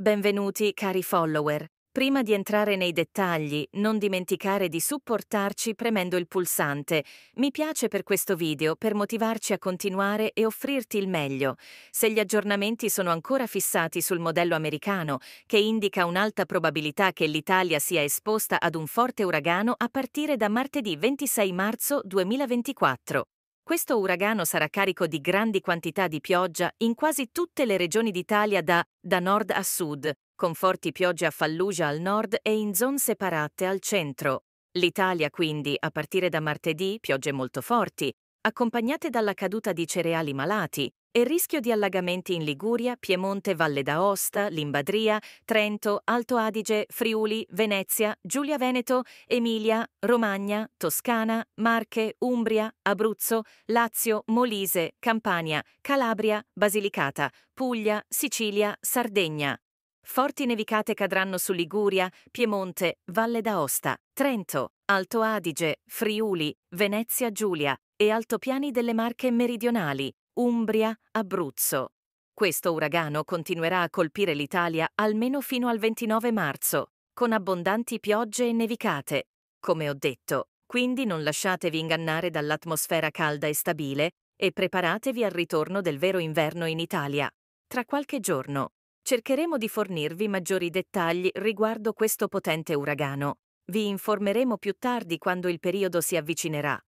Benvenuti cari follower. Prima di entrare nei dettagli, non dimenticare di supportarci premendo il pulsante Mi piace per questo video per motivarci a continuare e offrirti il meglio. Se gli aggiornamenti sono ancora fissati sul modello americano, che indica un'alta probabilità che l'Italia sia esposta ad un forte uragano a partire da martedì 26 marzo 2024. Questo uragano sarà carico di grandi quantità di pioggia in quasi tutte le regioni d'Italia da, da nord a sud, con forti piogge a Fallujah al nord e in zone separate al centro. L'Italia quindi, a partire da martedì, piogge molto forti, accompagnate dalla caduta di cereali malati, e rischio di allagamenti in Liguria, Piemonte, Valle d'Aosta, Limbadria, Trento, Alto Adige, Friuli, Venezia, Giulia Veneto, Emilia, Romagna, Toscana, Marche, Umbria, Abruzzo, Lazio, Molise, Campania, Calabria, Basilicata, Puglia, Sicilia, Sardegna. Forti nevicate cadranno su Liguria, Piemonte, Valle d'Aosta, Trento, Alto Adige, Friuli, Venezia Giulia e altopiani delle Marche meridionali, Umbria, Abruzzo. Questo uragano continuerà a colpire l'Italia almeno fino al 29 marzo, con abbondanti piogge e nevicate. Come ho detto, quindi non lasciatevi ingannare dall'atmosfera calda e stabile e preparatevi al ritorno del vero inverno in Italia. Tra qualche giorno cercheremo di fornirvi maggiori dettagli riguardo questo potente uragano. Vi informeremo più tardi quando il periodo si avvicinerà.